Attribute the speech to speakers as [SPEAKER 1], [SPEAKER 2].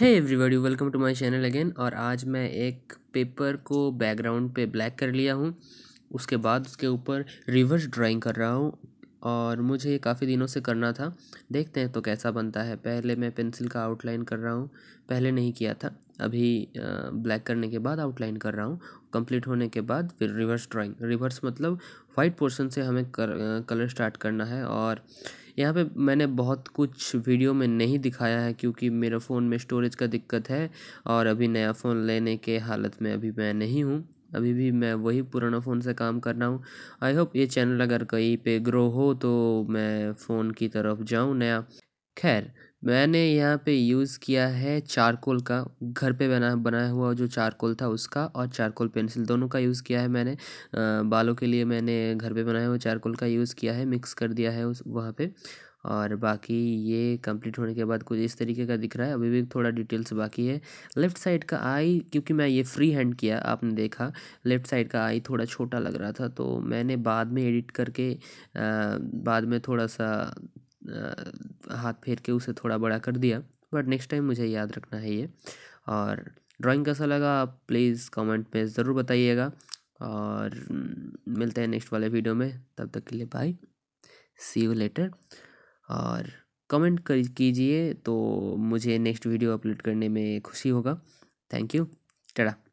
[SPEAKER 1] है everybody welcome to my channel again और आज मैं एक पेपर को बैकग्राउंड पे ब्लैक कर लिया हूँ उसके बाद उसके ऊपर रिवर्स ड्राइंग कर रहा हूँ और मुझे ये काफ़ी दिनों से करना था देखते हैं तो कैसा बनता है पहले मैं पेंसिल का आउटलाइन कर रहा हूँ पहले नहीं किया था अभी ब्लैक करने के बाद आउटलाइन कर रहा हूँ कंप्लीट होने के बाद फिर रिवर्स ड्राइंग रिवर्स मतलब वाइट पोर्शन से हमें कर, कलर स्टार्ट करना है और यहाँ पे मैंने बहुत कुछ वीडियो में नहीं दिखाया है क्योंकि मेरे फ़ोन में स्टोरेज का दिक्कत है और अभी नया फ़ोन लेने के हालत में अभी मैं नहीं हूँ अभी भी मैं वही पुराना फ़ोन से काम कर रहा हूँ आई होप ये चैनल अगर कहीं पे ग्रो हो तो मैं फ़ोन की तरफ जाऊँ नया खैर मैंने यहाँ पे यूज़ किया है चारकोल का घर पे बना बनाया हुआ जो चारकोल था उसका और चारकोल पेंसिल दोनों का यूज़ किया है मैंने आ, बालों के लिए मैंने घर पे बनाया हुआ चारकोल का यूज़ किया है मिक्स कर दिया है उस वहाँ पे और बाकी ये कंप्लीट होने के बाद कुछ इस तरीके का दिख रहा है अभी भी थोड़ा डिटेल्स बाकी है लेफ़्ट साइड का आई क्योंकि मैं ये फ्री हैंड किया आपने देखा लेफ़्ट साइड का आई थोड़ा छोटा लग रहा था तो मैंने बाद में एडिट करके आ, बाद में थोड़ा सा हाथ फेर के उसे थोड़ा बड़ा कर दिया बट नेक्स्ट टाइम मुझे याद रखना है ये और ड्राइंग कैसा लगा आप प्लीज़ कमेंट में ज़रूर बताइएगा और मिलते हैं नेक्स्ट वाले वीडियो में तब तक के लिए बाय सी यू लेटर और कमेंट कर कीजिए तो मुझे नेक्स्ट वीडियो अपलोड करने में खुशी होगा थैंक यू टड़ा